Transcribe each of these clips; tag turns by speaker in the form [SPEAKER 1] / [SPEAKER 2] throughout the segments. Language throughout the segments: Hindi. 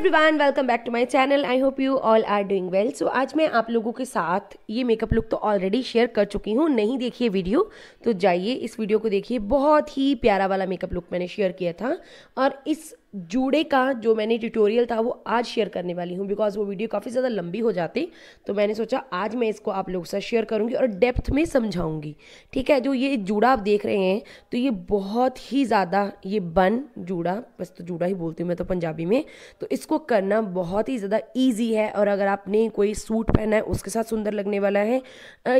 [SPEAKER 1] one welcome back to my channel I hope you all are doing well so आज मैं आप लोगों के साथ ये मेकअप लुक तो ऑलरेडी शेयर कर चुकी हूँ नहीं देखिए वीडियो तो जाइए इस वीडियो को देखिए बहुत ही प्यारा वाला मेकअप लुक मैंने शेयर किया था और इस जूड़े का जो मैंने ट्यूटोरियल था वो आज शेयर करने वाली हूँ बिकॉज वो वीडियो काफ़ी ज़्यादा लंबी हो जाती तो मैंने सोचा आज मैं इसको आप लोगों के साथ शेयर करूँगी और डेप्थ में समझाऊँगी ठीक है जो ये जूड़ा आप देख रहे हैं तो ये बहुत ही ज़्यादा ये बन जूड़ा बस तो जूड़ा ही बोलती हूँ मैं तो पंजाबी में तो इसको करना बहुत ही ज़्यादा ईजी है और अगर आपने कोई सूट पहना है उसके साथ सुंदर लगने वाला है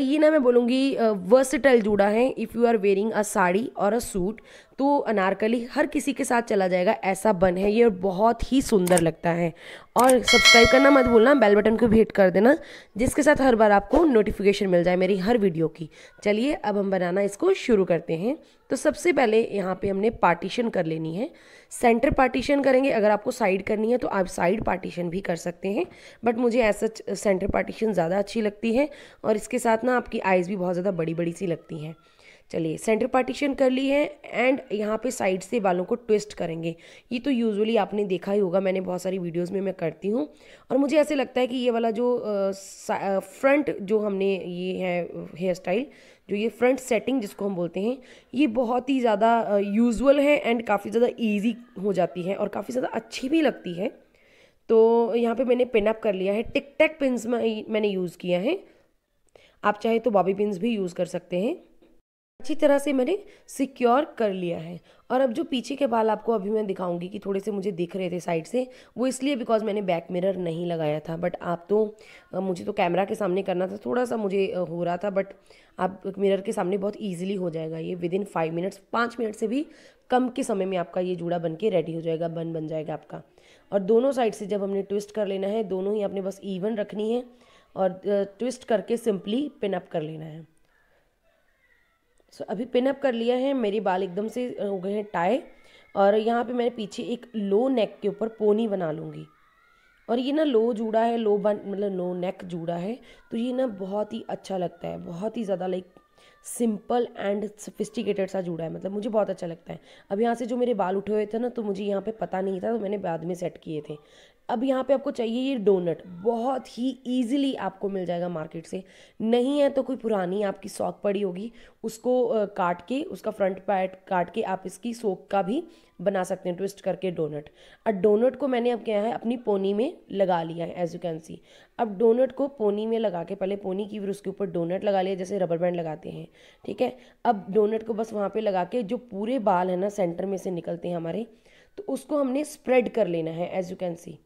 [SPEAKER 1] ये ना मैं बोलूँगी वर्सिटल जूड़ा है if you are wearing a sari और अ सूट तो अनारकली हर किसी के साथ चला जाएगा ऐसा बन है ये बहुत ही सुंदर लगता है और सब्सक्राइब करना मत भूलना बेल बटन को भी हिट कर देना जिसके साथ हर बार आपको नोटिफिकेशन मिल जाए मेरी हर वीडियो की चलिए अब हम बनाना इसको शुरू करते हैं तो सबसे पहले यहाँ पे हमने पार्टीशन कर लेनी है सेंटर पार्टीशन करेंगे अगर आपको साइड करनी है तो आप साइड पार्टीशन भी कर सकते हैं बट मुझे ऐसा सेंटर पार्टीशन ज़्यादा अच्छी लगती है और इसके साथ ना आपकी आइज़ भी बहुत ज़्यादा बड़ी बड़ी सी लगती हैं चलिए सेंटर पार्टीशन कर ली है एंड यहाँ पे साइड से बालों को ट्विस्ट करेंगे ये तो यूजुअली आपने देखा ही होगा मैंने बहुत सारी वीडियोस में मैं करती हूँ और मुझे ऐसे लगता है कि ये वाला जो फ्रंट जो हमने ये है हेयर स्टाइल जो ये फ्रंट सेटिंग जिसको हम बोलते हैं ये बहुत ही ज़्यादा यूजुअल है एंड काफ़ी ज़्यादा ईजी हो जाती है और काफ़ी ज़्यादा अच्छी भी लगती है तो यहाँ पर मैंने पिनअप कर लिया है टिक टैक पिन्स मैंने यूज़ किया है आप चाहे तो बॉबी पिन भी यूज़ कर सकते हैं अच्छी तरह से मैंने सिक्योर कर लिया है और अब जो पीछे के बाल आपको अभी मैं दिखाऊंगी कि थोड़े से मुझे दिख रहे थे साइड से वो इसलिए बिकॉज मैंने बैक मिरर नहीं लगाया था बट आप तो मुझे तो कैमरा के सामने करना था थोड़ा सा मुझे हो रहा था बट आप मिरर के सामने बहुत ईजिली हो जाएगा ये विद इन फाइव मिनट्स पाँच मिनट से भी कम के समय में आपका ये जूड़ा बन के रेडी हो जाएगा बन बन जाएगा आपका और दोनों साइड से जब हमने ट्विस्ट कर लेना है दोनों ही आपने बस इवन रखनी है और ट्विस्ट करके सिंपली पिनअप कर लेना है सो अभी पिनअप कर लिया है मेरे बाल एकदम से हो गए हैं टाई और यहाँ पे मैंने पीछे एक लो नेक के ऊपर पोनी बना लूँगी और ये ना लो जुड़ा है लो बन मतलब लो नेक जुड़ा है तो ये ना बहुत ही अच्छा लगता है बहुत ही ज़्यादा लाइक सिंपल एंड सफिस्टिकेटेड सा जुड़ा है मतलब मुझे बहुत अच्छा लगता है अब यहाँ से जो मेरे बाल उठे हुए थे ना तो मुझे यहाँ पे पता नहीं था तो मैंने बाद में सेट किए थे अब यहाँ पे आपको चाहिए ये डोनट बहुत ही इजीली आपको मिल जाएगा मार्केट से नहीं है तो कोई पुरानी आपकी सॉक पड़ी होगी उसको काट के उसका फ्रंट पैट काट के आप इसकी सोक का भी बना सकते हैं ट्विस्ट करके डोनट अब डोनट को मैंने अब क्या है अपनी पोनी में लगा लिया है एज यू कैन सी अब डोनट को पोनी में लगा के पहले पोनी की फिर उसके ऊपर डोनट लगा लिया जैसे रबर बैंड लगाते हैं ठीक है अब डोनट को बस वहाँ पर लगा के जो पूरे बाल है ना सेंटर में से निकलते हैं हमारे तो उसको हमने स्प्रेड कर लेना है एज यू कैन सी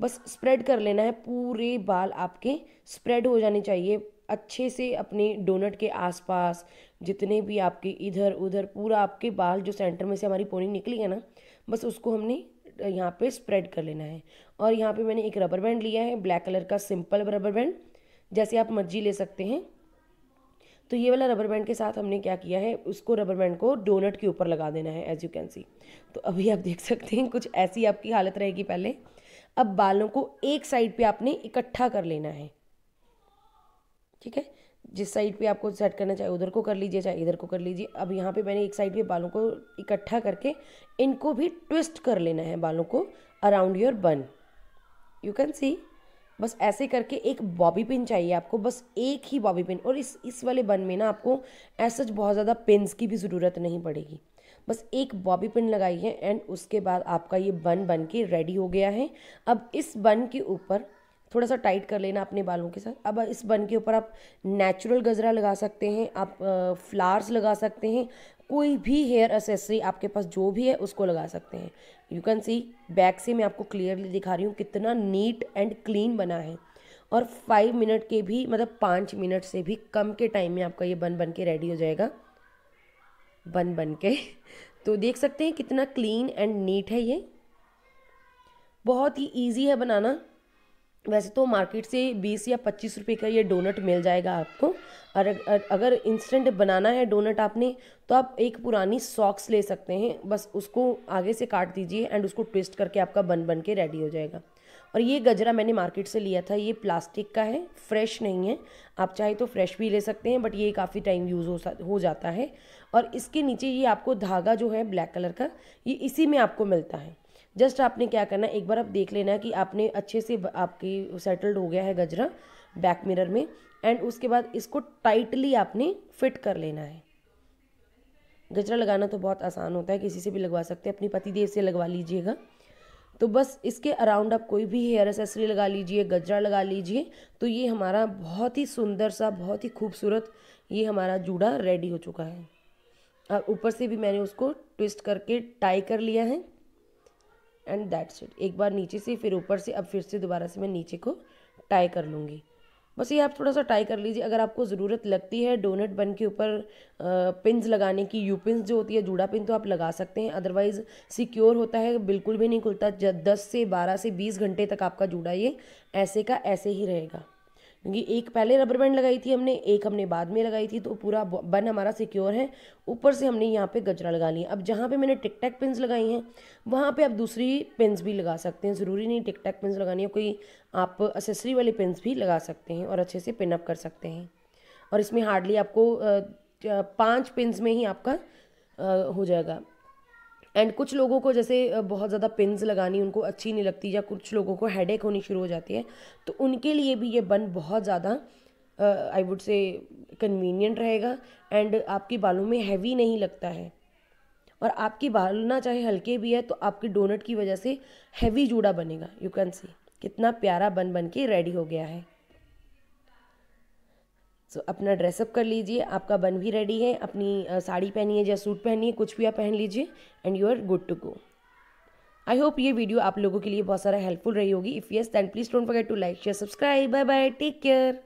[SPEAKER 1] बस स्प्रेड कर लेना है पूरे बाल आपके स्प्रेड हो जाने चाहिए अच्छे से अपने डोनट के आसपास जितने भी आपके इधर उधर पूरा आपके बाल जो सेंटर में से हमारी पोनी निकली है ना बस उसको हमने यहाँ पे स्प्रेड कर लेना है और यहाँ पे मैंने एक रबर बैंड लिया है ब्लैक कलर का सिंपल रबर बैंड जैसे आप मर्जी ले सकते हैं तो ये वाला रबर बैंड के साथ हमने क्या किया है उसको रबर बैंड को डोनट के ऊपर लगा देना है एज़ यू कैन सी तो अभी आप देख सकते हैं कुछ ऐसी आपकी हालत रहेगी पहले अब बालों को एक साइड पे आपने इकट्ठा कर लेना है ठीक है जिस साइड पे आपको सेट करना चाहे उधर को कर लीजिए चाहे इधर को कर लीजिए अब यहाँ पे मैंने एक साइड पे बालों को इकट्ठा करके इनको भी ट्विस्ट कर लेना है बालों को around your bun you can see बस ऐसे करके एक बॉबी पिन चाहिए आपको बस एक ही बॉबी पिन और इस इस वाले बन में ना आपको ऐसा बहुत ज़्यादा पिन्स की भी ज़रूरत नहीं पड़ेगी बस एक बॉबी पिन लगाइए एंड उसके बाद आपका ये बन बन के रेडी हो गया है अब इस बन के ऊपर थोड़ा सा टाइट कर लेना अपने बालों के साथ अब इस बन के ऊपर आप नेचुरल गजरा लगा सकते हैं आप फ्लावर्स लगा सकते हैं कोई भी हेयर असेसरी आपके पास जो भी है उसको लगा सकते हैं यू कैन सी बैक से मैं आपको क्लियरली दिखा रही हूँ कितना नीट एंड क्लीन बना है और फाइव मिनट के भी मतलब पाँच मिनट से भी कम के टाइम में आपका ये बन बन के रेडी हो जाएगा बन बन के तो देख सकते हैं कितना क्लीन एंड नीट है ये बहुत ही ईजी है बनाना वैसे तो मार्केट से बीस या पच्चीस रुपये का ये डोनट मिल जाएगा आपको और अगर इंस्टेंट बनाना है डोनट आपने तो आप एक पुरानी सॉक्स ले सकते हैं बस उसको आगे से काट दीजिए एंड उसको ट्विस्ट करके आपका बन बन के रेडी हो जाएगा और ये गजरा मैंने मार्केट से लिया था ये प्लास्टिक का है फ्रेश नहीं है आप चाहे तो फ्रेश भी ले सकते हैं बट ये काफ़ी टाइम यूज़ हो हो जाता है और इसके नीचे ये आपको धागा जो है ब्लैक कलर का ये इसी में आपको मिलता है जस्ट आपने क्या करना एक बार आप देख लेना कि आपने अच्छे से आपकी सेटल्ड हो गया है गजरा बैक मिरर में एंड उसके बाद इसको टाइटली आपने फिट कर लेना है गजरा लगाना तो बहुत आसान होता है किसी से भी लगवा सकते हैं अपनी देव से लगवा लीजिएगा तो बस इसके अराउंड आप कोई भी हेयर एसेसरी लगा लीजिए गजरा लगा लीजिए तो ये हमारा बहुत ही सुंदर सा बहुत ही खूबसूरत ये हमारा जूड़ा रेडी हो चुका है और ऊपर से भी मैंने उसको ट्विस्ट करके टाई कर लिया है एंड दैट्स इट एक बार नीचे से फिर ऊपर से अब फिर से दोबारा से मैं नीचे को टाई कर लूँगी बस ये आप थोड़ा सा टाई कर लीजिए अगर आपको ज़रूरत लगती है डोनट बन के ऊपर पिंस लगाने की यू पिंस जो होती है जूड़ा पिन तो आप लगा सकते हैं अदरवाइज़ सिक्योर होता है बिल्कुल भी नहीं खुलता दस से बारह से बीस घंटे तक आपका जूड़ा ये ऐसे का ऐसे ही रहेगा क्योंकि एक पहले रबर बैंड लगाई थी हमने एक हमने बाद में लगाई थी तो पूरा बन हमारा सिक्योर है ऊपर से हमने यहाँ पे गजरा लगा लिया अब जहाँ पे मैंने टिक टैक पिंस लगाई हैं वहाँ पे आप दूसरी पिंस भी लगा सकते हैं ज़रूरी नहीं टिक टैक पिंस लगानी है कोई आप असेसरी वाली पिंस भी लगा सकते हैं और अच्छे से पिनअप कर सकते हैं और इसमें हार्डली आपको पाँच पिंस में ही आपका हो जाएगा एंड कुछ लोगों को जैसे बहुत ज़्यादा पिंस लगानी उनको अच्छी नहीं लगती या कुछ लोगों को हेडेक होनी शुरू हो जाती है तो उनके लिए भी ये बन बहुत ज़्यादा आई वुड से कन्वीनियंट रहेगा एंड आपके बालों में हैवी नहीं लगता है और आपके बाल ना चाहे हल्के भी है तो आपके डोनट की वजह से हैवी जूड़ा बनेगा यू कैन सी कितना प्यारा बन बन के रेडी हो गया है सो so, अपना ड्रेसअप कर लीजिए आपका बन भी रेडी है अपनी साड़ी पहनी है या सूट पहनी है कुछ भी आप पहन लीजिए and you are good to go I hope ये वीडियो आप लोगों के लिए बहुत सारा हेल्पफुल रही होगी if yes then please don't forget to like share subscribe bye bye take care